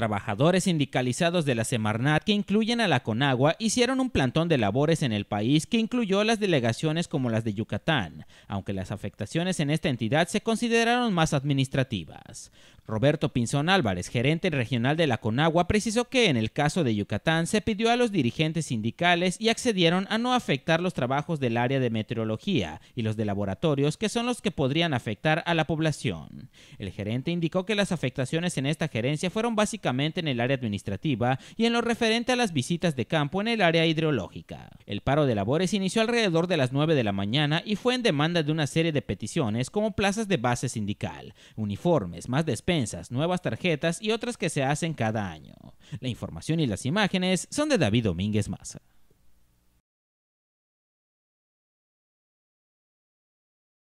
trabajadores sindicalizados de la Semarnat, que incluyen a la Conagua, hicieron un plantón de labores en el país que incluyó las delegaciones como las de Yucatán, aunque las afectaciones en esta entidad se consideraron más administrativas. Roberto Pinzón Álvarez, gerente regional de la Conagua, precisó que en el caso de Yucatán se pidió a los dirigentes sindicales y accedieron a no afectar los trabajos del área de meteorología y los de laboratorios, que son los que podrían afectar a la población. El gerente indicó que las afectaciones en esta gerencia fueron básicamente en el área administrativa y en lo referente a las visitas de campo en el área hidrológica. El paro de labores inició alrededor de las 9 de la mañana y fue en demanda de una serie de peticiones como plazas de base sindical, uniformes, más despensas, nuevas tarjetas y otras que se hacen cada año. La información y las imágenes son de David Domínguez Maza.